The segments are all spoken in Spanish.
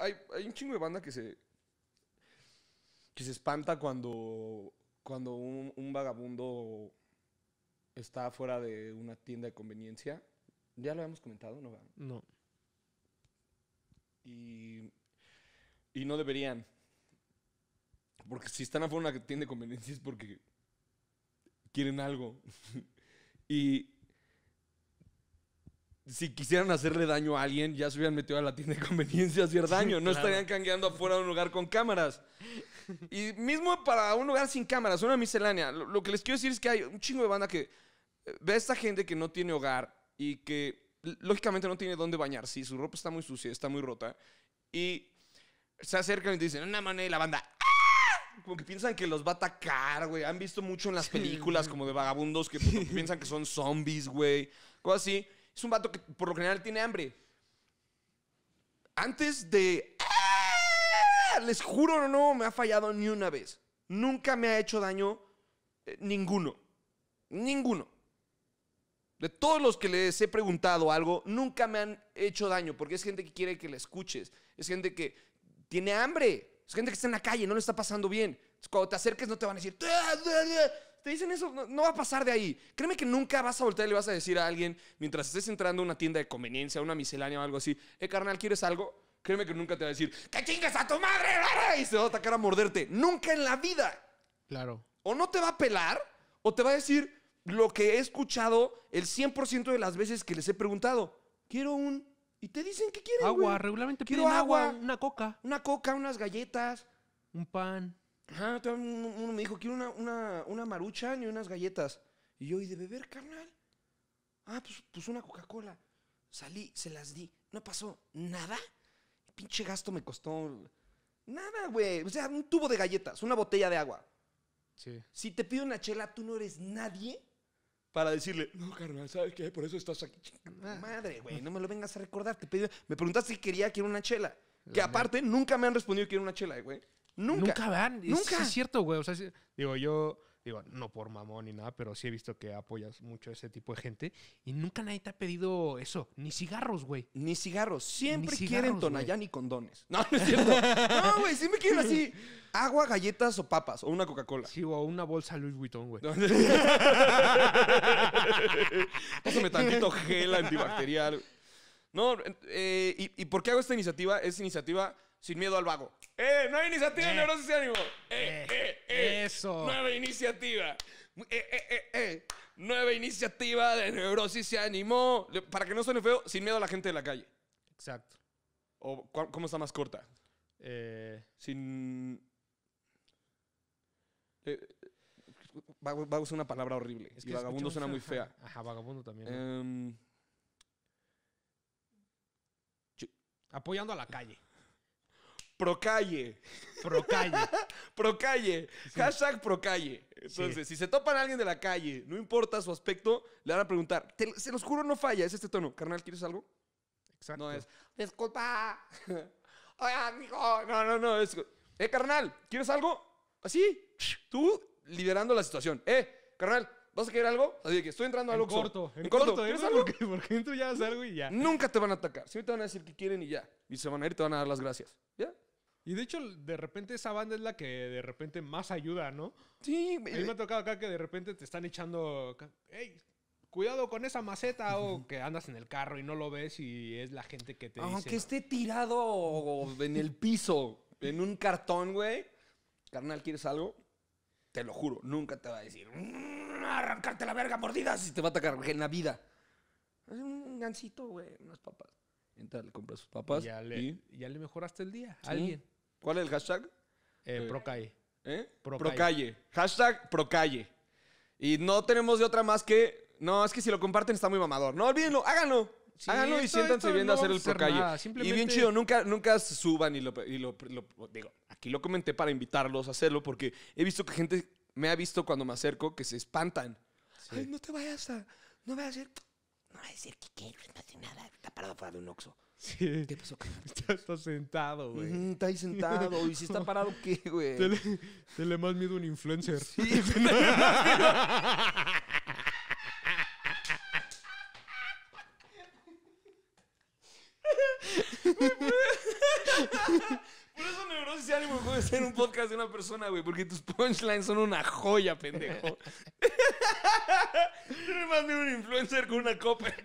Hay, un chingo de banda que se. que se espanta cuando. cuando un, vagabundo está fuera de una tienda de conveniencia. Ya lo habíamos comentado, ¿no? No. Y. Y no deberían. Porque si están afuera de una tienda de conveniencia es porque quieren algo. y si quisieran hacerle daño a alguien, ya se hubieran metido a la tienda de conveniencia a hacer daño. No estarían cangueando afuera de un lugar con cámaras. Y mismo para un lugar sin cámaras, una miscelánea. Lo, que les quiero decir es que hay un chingo de banda que eh, ve a esta gente que no tiene hogar y que lógicamente no tiene dónde bañarse. su ropa está muy sucia, está muy rota. Y se acercan y te dicen, una manera y la banda. ¡Ah! Como que piensan que los va a atacar, güey. Han visto mucho en las películas como de vagabundos que pues, piensan que son zombies, güey. Cosas así. Es un vato que por lo general tiene hambre. Antes de... Ah", les juro, no me ha fallado ni una vez. Nunca me ha hecho daño eh, ninguno. Ninguno. De todos los que les he preguntado algo, nunca me han hecho daño, porque es gente que quiere que la escuches, es gente que tiene hambre, es gente que está en la calle, no le está pasando bien. cuando te acerques no te van a decir, te dicen eso, no, va a pasar de ahí. Créeme que nunca vas a voltear y le vas a decir a alguien, mientras estés entrando a una tienda de conveniencia, una miscelánea o algo así, eh, carnal, ¿quieres algo? Créeme que nunca te va a decir, ¡que chingas a tu madre! Y se va a atacar a morderte. Nunca en la vida. Claro. O no te va a pelar, o te va a decir lo que he escuchado el 100% de las veces que les he preguntado. Quiero un... Y te dicen que quieren, Agua, regularmente Quiero agua, una coca. Una coca, unas galletas. Un pan. Ajá, uno, me dijo, quiero una, una, una marucha y unas galletas. Y yo, ¿y de beber, carnal? Ah, pues, pues, una Coca-Cola. Salí, se las di. No pasó nada. pinche gasto me costó nada, güey. O sea, un tubo de galletas, una botella de agua. Sí. Si te pido una chela, tú no eres nadie para decirle, no, carnal, ¿sabes qué? Por eso estás aquí. Ah. Madre, güey, no me lo vengas a recordar. Te Me preguntaste si quería, quiero una chela. que aparte, nunca me han respondido que quiero una chela, güey. Nunca. Nunca Nunca. Es, cierto, güey. digo, yo, digo, no por mamón ni nada, pero sí he visto que apoyas mucho a ese tipo de gente y nunca nadie te ha pedido eso. Ni cigarros, güey. Ni cigarros. Siempre quieren Tonayán y condones. No, no es cierto. no, güey, siempre quieren así. Agua, galletas o papas o una Coca-Cola. Sí, o una bolsa Louis Vuitton, güey. Pásame tantito gel antibacterial. No, eh, y, ¿y por qué hago esta iniciativa? Es iniciativa sin miedo al vago. ¡Eh! ¡Nueva iniciativa de eh. Neurosis y Ánimo! Eh, ¡Eh, eh, eh! ¡Eso! ¡Nueva iniciativa! ¡Eh, eh, eh, eh! ¡Nueva iniciativa de Neurosis y Ánimo! Para que no suene feo, sin miedo a la gente de la calle. Exacto. ¿O cómo está más corta? Eh. Sin. Eh, a usar una palabra horrible. Es que vagabundo suena muy fea. Ajá, vagabundo también. Em, apoyando a la calle. Procalle. Procalle. procalle. Hashtag procalle. Entonces, si se topan a alguien de la calle, no importa su aspecto, le van a preguntar. Te, se los juro, no falla. Es este tono. Carnal, ¿quieres algo? Exacto. No es, disculpa. Oiga, amigo. No, no, no. Es, eh, carnal, ¿quieres algo? Así. Tú liderando la situación. Eh, carnal, ¿Vas a querer algo? Así que estoy entrando a algo. En corto, en, corto. ¿eh? ¿Quieres algo? Porque, entro ya algo y ya. Nunca te van a atacar. Siempre te van a decir que quieren y ya. Y se van a ir y te van a dar las gracias. ¿Ya? Y de hecho, de repente esa banda es la que de repente más ayuda, ¿no? Sí, A mí eh, me ha tocado acá que de repente te están echando. ¡Ey! Cuidado con esa maceta o que andas en el carro y no lo ves y es la gente que te Aunque dice. Aunque esté tirado en el piso, en un cartón, güey. Carnal, ¿quieres algo? Te lo juro, nunca te va a decir mm, arrancarte la verga mordidas y te va a atacar en la vida. un gancito, güey, unas papas entra, le compra sus papas. Ya le, y... ya le mejoraste el día alguien. ¿Cuál es el hashtag? Eh, eh, Procalle. ¿Eh? Procalle. Procalle. Hashtag Procalle. Y no tenemos de otra más que. No, es que si lo comparten está muy mamador. No, olvídenlo, háganlo. háganlo y siéntanse viendo hacer el Procalle. Y bien chido, nunca, nunca suban y, lo, y lo, Digo, aquí lo comenté para invitarlos a hacerlo porque he visto que gente me ha visto cuando me acerco que se espantan. Ay, no te vayas a. No vayas a ir. No voy a decir que no hace nada. Está parado fuera de un oxo. Sí. ¿Qué pasó? Está, está sentado, güey. está ahí sentado. ¿Y si está parado qué, güey? Tele, le más miedo a un influencer. Sí, Por eso Neurosis y Ánimo puede ser un podcast de una persona, güey. Porque tus punchlines son una joya, pendejo. Tiene más de un influencer con una copa.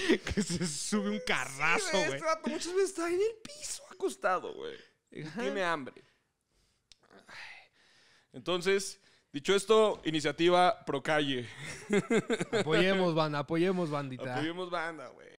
que se sube un carrazo, güey. Sí, este muchas veces está en el piso acostado, güey. Tiene hambre. Entonces, dicho esto, iniciativa Procalle. Apoyemos, banda, apoyemos, bandita. Apoyemos, banda, güey.